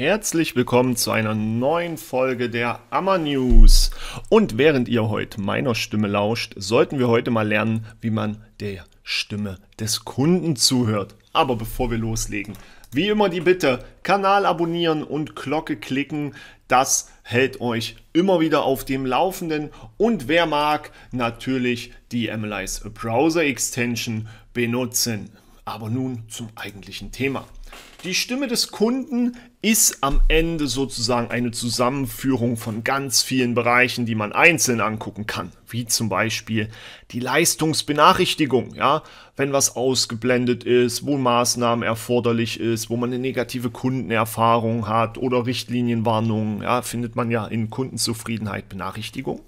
Herzlich willkommen zu einer neuen Folge der Ammer News. Und während ihr heute meiner Stimme lauscht, sollten wir heute mal lernen, wie man der Stimme des Kunden zuhört. Aber bevor wir loslegen, wie immer die Bitte, Kanal abonnieren und Glocke klicken. Das hält euch immer wieder auf dem Laufenden. Und wer mag, natürlich die MLIs Browser Extension benutzen. Aber nun zum eigentlichen Thema. Die Stimme des Kunden ist am Ende sozusagen eine Zusammenführung von ganz vielen Bereichen, die man einzeln angucken kann, wie zum Beispiel die Leistungsbenachrichtigung, ja, wenn was ausgeblendet ist, wo Maßnahmen erforderlich ist, wo man eine negative Kundenerfahrung hat oder Richtlinienwarnungen, ja, findet man ja in Kundenzufriedenheit Benachrichtigung.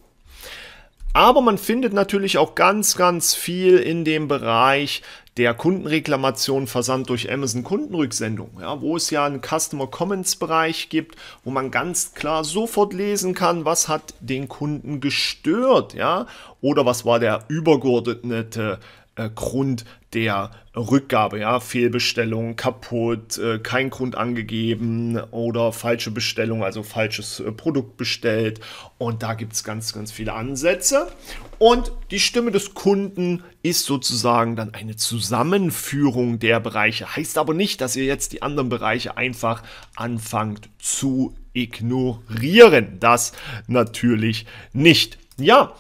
Aber man findet natürlich auch ganz, ganz viel in dem Bereich der Kundenreklamation Versand durch Amazon Kundenrücksendung, ja, wo es ja einen Customer Comments Bereich gibt, wo man ganz klar sofort lesen kann, was hat den Kunden gestört, ja, oder was war der übergeordnete äh, Grund der Rückgabe, ja, Fehlbestellung, kaputt, äh, kein Grund angegeben oder falsche Bestellung, also falsches äh, Produkt bestellt. Und da gibt es ganz, ganz viele Ansätze. Und die Stimme des Kunden ist sozusagen dann eine Zusammenführung der Bereiche. Heißt aber nicht, dass ihr jetzt die anderen Bereiche einfach anfangt zu ignorieren. Das natürlich nicht. Ja,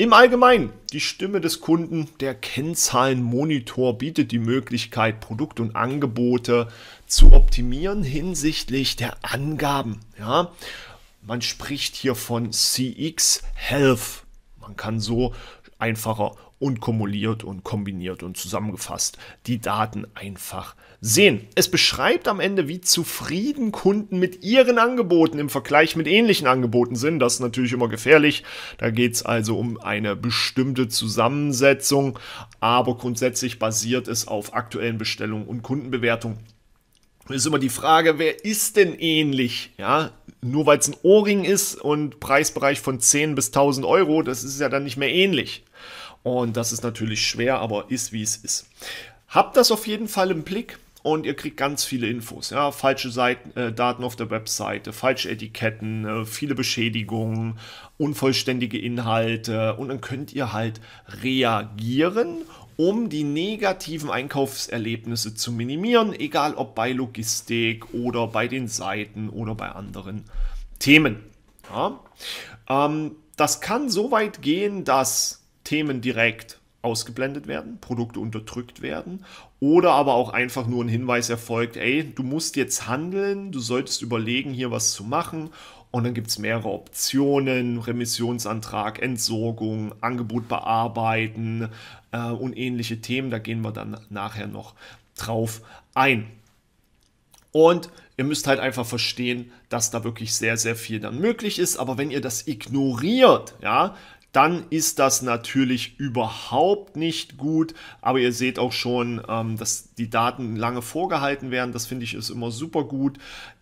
im Allgemeinen, die Stimme des Kunden, der Kennzahlenmonitor bietet die Möglichkeit, Produkt und Angebote zu optimieren hinsichtlich der Angaben. Ja? Man spricht hier von CX Health. Man kann so einfacher und kumuliert und kombiniert und zusammengefasst die Daten einfach sehen. Es beschreibt am Ende, wie zufrieden Kunden mit ihren Angeboten im Vergleich mit ähnlichen Angeboten sind. Das ist natürlich immer gefährlich. Da geht es also um eine bestimmte Zusammensetzung, aber grundsätzlich basiert es auf aktuellen Bestellungen und Kundenbewertungen ist immer die Frage, wer ist denn ähnlich? Ja, nur weil es ein Ohrring ist und Preisbereich von 10 bis 1000 Euro, das ist ja dann nicht mehr ähnlich. Und das ist natürlich schwer, aber ist wie es ist. Habt das auf jeden Fall im Blick und ihr kriegt ganz viele Infos. Ja, falsche Seiten, äh, Daten auf der Webseite, falsche Etiketten, äh, viele Beschädigungen, unvollständige Inhalte und dann könnt ihr halt reagieren, um die negativen Einkaufserlebnisse zu minimieren, egal ob bei Logistik oder bei den Seiten oder bei anderen Themen. Ja. Ähm, das kann so weit gehen, dass Themen direkt ausgeblendet werden, Produkte unterdrückt werden oder aber auch einfach nur ein Hinweis erfolgt, ey, du musst jetzt handeln, du solltest überlegen, hier was zu machen und dann gibt es mehrere Optionen, Remissionsantrag, Entsorgung, Angebot bearbeiten äh, und ähnliche Themen, da gehen wir dann nachher noch drauf ein. Und ihr müsst halt einfach verstehen, dass da wirklich sehr, sehr viel dann möglich ist. Aber wenn ihr das ignoriert, ja, dann ist das natürlich überhaupt nicht gut. Aber ihr seht auch schon, ähm, dass die Daten lange vorgehalten werden. Das finde ich ist immer super gut.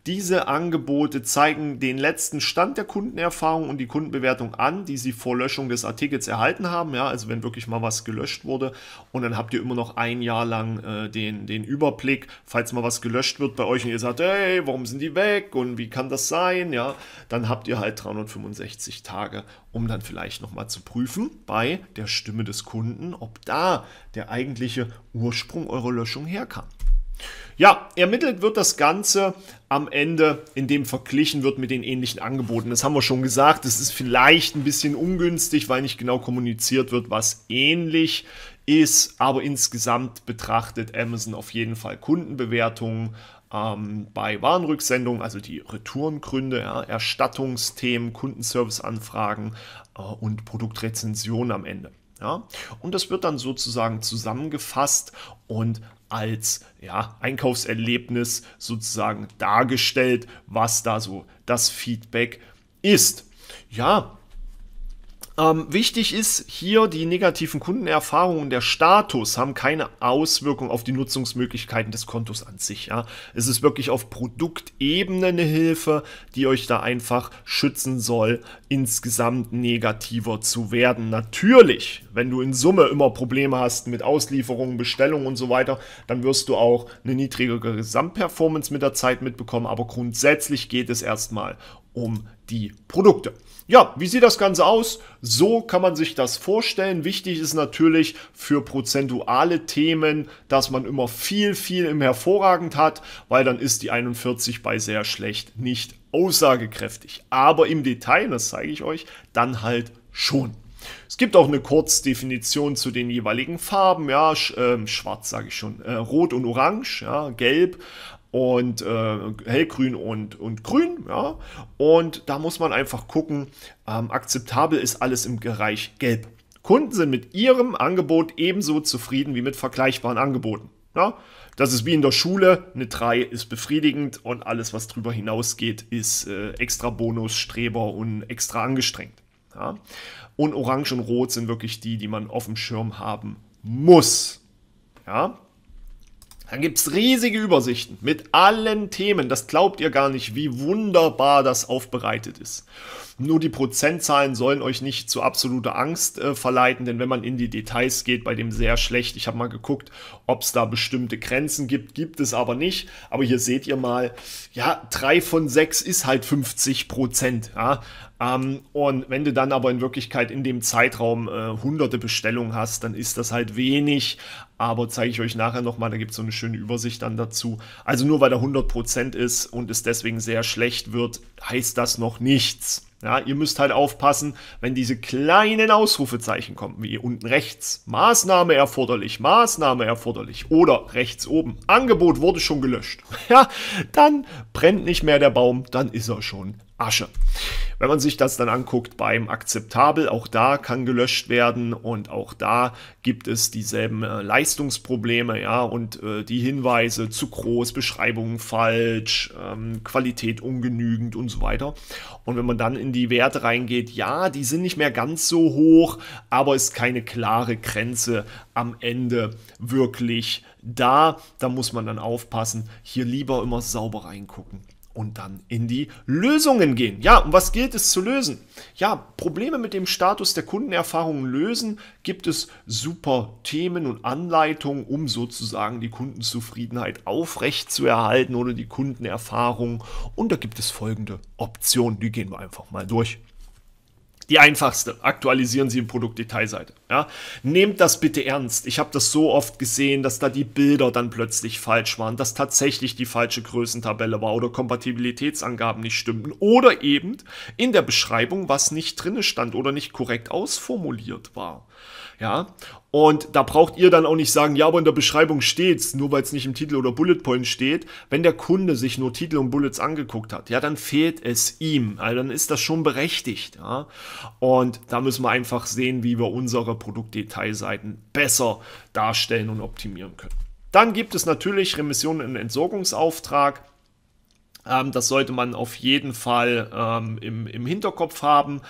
Diese Angebote zeigen den letzten Stand der Kundenerfahrung und die Kundenbewertung an, die Sie vor Löschung des Artikels erhalten haben. Ja, also wenn wirklich mal was gelöscht wurde und dann habt ihr immer noch ein Jahr lang äh, den, den Überblick, falls mal was gelöscht wird bei euch und ihr sagt, hey, warum sind die weg und wie kann das sein? Ja, dann habt ihr halt 365 Tage, um dann vielleicht nochmal zu prüfen bei der Stimme des Kunden, ob da der eigentliche Ursprung eurer Löschung herkam. Ja, ermittelt wird das Ganze am Ende, indem verglichen wird mit den ähnlichen Angeboten. Das haben wir schon gesagt. Das ist vielleicht ein bisschen ungünstig, weil nicht genau kommuniziert wird, was ähnlich ist. Aber insgesamt betrachtet Amazon auf jeden Fall Kundenbewertungen ähm, bei Warenrücksendungen, also die Retourengründe, ja, Erstattungsthemen, Kundenserviceanfragen äh, und Produktrezensionen am Ende. Ja, und das wird dann sozusagen zusammengefasst und als ja, Einkaufserlebnis sozusagen dargestellt, was da so das Feedback ist. Ja, ähm, wichtig ist hier, die negativen Kundenerfahrungen und der Status haben keine Auswirkung auf die Nutzungsmöglichkeiten des Kontos an sich. Ja. Es ist wirklich auf Produktebene eine Hilfe, die euch da einfach schützen soll, insgesamt negativer zu werden. Natürlich, wenn du in Summe immer Probleme hast mit Auslieferungen, Bestellungen und so weiter, dann wirst du auch eine niedrigere Gesamtperformance mit der Zeit mitbekommen. Aber grundsätzlich geht es erstmal um die Produkte. Ja, wie sieht das Ganze aus? So kann man sich das vorstellen. Wichtig ist natürlich für prozentuale Themen, dass man immer viel, viel im Hervorragend hat, weil dann ist die 41 bei sehr schlecht nicht aussagekräftig. Aber im Detail, das zeige ich euch, dann halt schon. Es gibt auch eine Kurzdefinition zu den jeweiligen Farben, ja, sch, äh, schwarz sage ich schon, äh, rot und orange, ja, gelb, und äh, hellgrün und, und grün. Ja? Und da muss man einfach gucken, ähm, akzeptabel ist alles im Bereich gelb. Kunden sind mit ihrem Angebot ebenso zufrieden wie mit vergleichbaren Angeboten. Ja? Das ist wie in der Schule, eine 3 ist befriedigend und alles, was drüber hinausgeht, ist äh, extra Bonus, Streber und extra angestrengt. Ja? Und Orange und Rot sind wirklich die, die man auf dem Schirm haben muss. Ja? Dann gibt es riesige Übersichten mit allen Themen. Das glaubt ihr gar nicht, wie wunderbar das aufbereitet ist. Nur die Prozentzahlen sollen euch nicht zu absoluter Angst äh, verleiten, denn wenn man in die Details geht, bei dem sehr schlecht. Ich habe mal geguckt, ob es da bestimmte Grenzen gibt, gibt es aber nicht. Aber hier seht ihr mal, ja, drei von sechs ist halt 50 Prozent. Ja? Ähm, und wenn du dann aber in Wirklichkeit in dem Zeitraum äh, hunderte Bestellungen hast, dann ist das halt wenig. Aber zeige ich euch nachher nochmal, da gibt es so eine schöne Übersicht dann dazu. Also nur weil da 100% ist und es deswegen sehr schlecht wird, heißt das noch nichts. Ja, ihr müsst halt aufpassen, wenn diese kleinen Ausrufezeichen kommen, wie unten rechts, Maßnahme erforderlich, Maßnahme erforderlich oder rechts oben, Angebot wurde schon gelöscht. Ja, dann brennt nicht mehr der Baum, dann ist er schon Asche. Wenn man sich das dann anguckt beim Akzeptabel, auch da kann gelöscht werden und auch da gibt es dieselben äh, Leistungsprobleme, ja, und äh, die Hinweise zu groß, Beschreibungen falsch, ähm, Qualität ungenügend und so weiter. Und wenn man dann in in die Werte reingeht, ja, die sind nicht mehr ganz so hoch, aber ist keine klare Grenze am Ende wirklich da. Da muss man dann aufpassen. Hier lieber immer sauber reingucken und dann in die Lösungen gehen. Ja, und was gilt es zu lösen? Ja, Probleme mit dem Status der Kundenerfahrung lösen, gibt es super Themen und Anleitungen, um sozusagen die Kundenzufriedenheit aufrechtzuerhalten oder die Kundenerfahrung. Und da gibt es folgende Optionen, die gehen wir einfach mal durch. Die einfachste. Aktualisieren Sie im Produktdetailseite. Ja? Nehmt das bitte ernst. Ich habe das so oft gesehen, dass da die Bilder dann plötzlich falsch waren, dass tatsächlich die falsche Größentabelle war oder Kompatibilitätsangaben nicht stimmten oder eben in der Beschreibung was nicht drinne stand oder nicht korrekt ausformuliert war. Ja, und da braucht ihr dann auch nicht sagen, ja, aber in der Beschreibung steht's, nur weil es nicht im Titel oder Bullet Point steht. Wenn der Kunde sich nur Titel und Bullets angeguckt hat, ja, dann fehlt es ihm. Also dann ist das schon berechtigt. Ja? Und da müssen wir einfach sehen, wie wir unsere Produktdetailseiten besser darstellen und optimieren können. Dann gibt es natürlich Remissionen in Entsorgungsauftrag ähm, das sollte man auf jeden Fall ähm, im, im Hinterkopf haben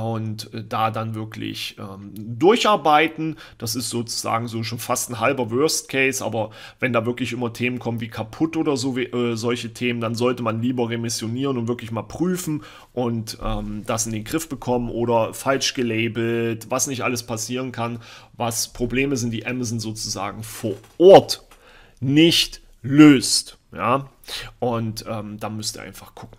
und äh, da dann wirklich ähm, durcharbeiten. Das ist sozusagen so schon fast ein halber Worst Case, aber wenn da wirklich immer Themen kommen wie kaputt oder so, wie, äh, solche Themen, dann sollte man lieber remissionieren und wirklich mal prüfen und ähm, das in den Griff bekommen oder falsch gelabelt, was nicht alles passieren kann, was Probleme sind, die Amazon sozusagen vor Ort nicht löst. Ja, und ähm, da müsst ihr einfach gucken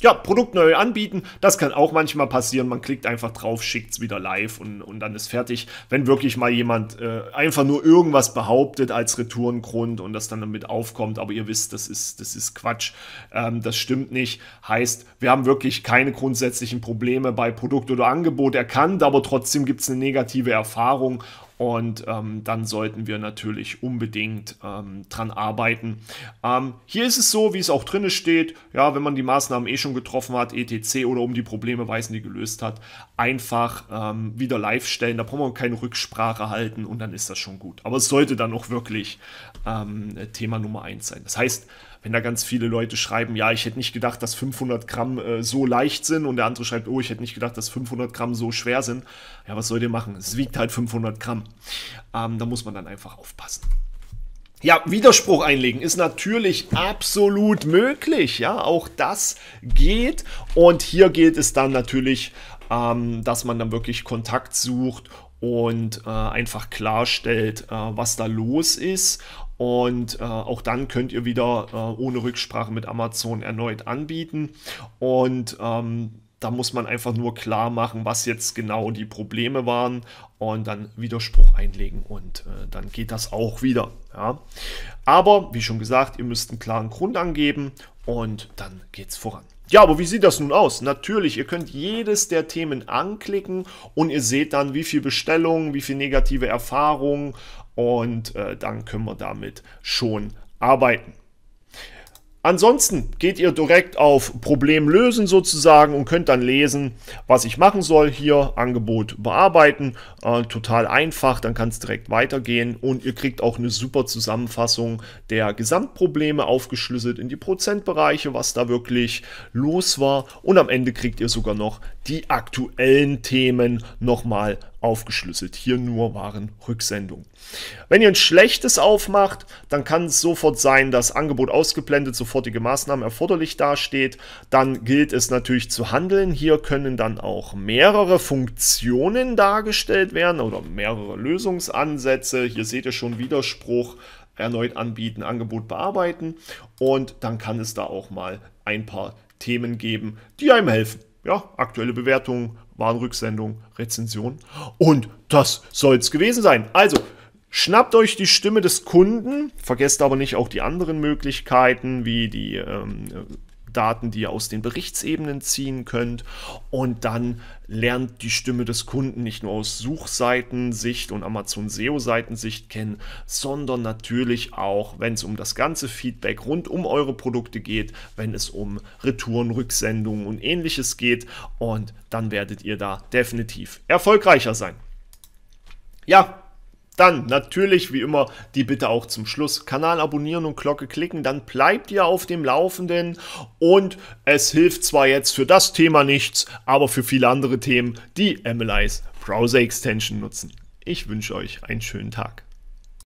ja, Produkt neu anbieten. Das kann auch manchmal passieren. Man klickt einfach drauf, schickt es wieder live und, und dann ist fertig. Wenn wirklich mal jemand äh, einfach nur irgendwas behauptet als Retourengrund und das dann damit aufkommt, aber ihr wisst, das ist, das ist Quatsch. Ähm, das stimmt nicht. Heißt, wir haben wirklich keine grundsätzlichen Probleme bei Produkt oder Angebot erkannt, aber trotzdem gibt es eine negative Erfahrung und ähm, dann sollten wir natürlich unbedingt ähm, dran arbeiten. Ähm, hier ist es so, wie es auch drin steht, ja, wenn man die Maßnahmen eh schon getroffen hat, etc. oder um die Probleme weiß, die gelöst hat, einfach ähm, wieder live stellen. Da braucht man keine Rücksprache halten und dann ist das schon gut. Aber es sollte dann auch wirklich ähm, Thema Nummer 1 sein. Das heißt, wenn da ganz viele Leute schreiben, ja, ich hätte nicht gedacht, dass 500 Gramm äh, so leicht sind und der andere schreibt, oh, ich hätte nicht gedacht, dass 500 Gramm so schwer sind. Ja, was soll ihr machen? Es wiegt halt 500 Gramm. Ähm, da muss man dann einfach aufpassen. Ja, Widerspruch einlegen ist natürlich absolut möglich. Ja, auch das geht. Und hier geht es dann natürlich, ähm, dass man dann wirklich Kontakt sucht und äh, einfach klarstellt, äh, was da los ist und äh, auch dann könnt ihr wieder äh, ohne Rücksprache mit Amazon erneut anbieten. Und ähm, da muss man einfach nur klar machen, was jetzt genau die Probleme waren und dann Widerspruch einlegen und äh, dann geht das auch wieder. Ja. Aber wie schon gesagt, ihr müsst einen klaren Grund angeben und dann geht es voran. Ja, aber wie sieht das nun aus? Natürlich, ihr könnt jedes der Themen anklicken und ihr seht dann, wie viele Bestellungen, wie viele negative Erfahrungen und äh, dann können wir damit schon arbeiten. Ansonsten geht ihr direkt auf Problem lösen sozusagen und könnt dann lesen, was ich machen soll. Hier Angebot bearbeiten, äh, total einfach, dann kann es direkt weitergehen und ihr kriegt auch eine super Zusammenfassung der Gesamtprobleme aufgeschlüsselt in die Prozentbereiche, was da wirklich los war und am Ende kriegt ihr sogar noch die aktuellen Themen nochmal aufgeschlüsselt. Hier nur waren Rücksendungen. Wenn ihr ein schlechtes aufmacht, dann kann es sofort sein, dass Angebot ausgeblendet, sofortige Maßnahmen erforderlich dasteht. Dann gilt es natürlich zu handeln. Hier können dann auch mehrere Funktionen dargestellt werden oder mehrere Lösungsansätze. Hier seht ihr schon Widerspruch erneut anbieten, Angebot bearbeiten und dann kann es da auch mal ein paar Themen geben, die einem helfen ja, aktuelle Bewertungen, Warenrücksendung, Rezension. Und das soll es gewesen sein. Also, Schnappt euch die Stimme des Kunden, vergesst aber nicht auch die anderen Möglichkeiten wie die ähm, Daten, die ihr aus den Berichtsebenen ziehen könnt. Und dann lernt die Stimme des Kunden nicht nur aus Suchseitensicht und Amazon SEO-Seitensicht kennen, sondern natürlich auch, wenn es um das ganze Feedback rund um eure Produkte geht, wenn es um Retouren, Rücksendungen und ähnliches geht. Und dann werdet ihr da definitiv erfolgreicher sein. Ja, dann natürlich wie immer die Bitte auch zum Schluss. Kanal abonnieren und Glocke klicken, dann bleibt ihr auf dem Laufenden und es hilft zwar jetzt für das Thema nichts, aber für viele andere Themen die MLIs Browser Extension nutzen. Ich wünsche euch einen schönen Tag.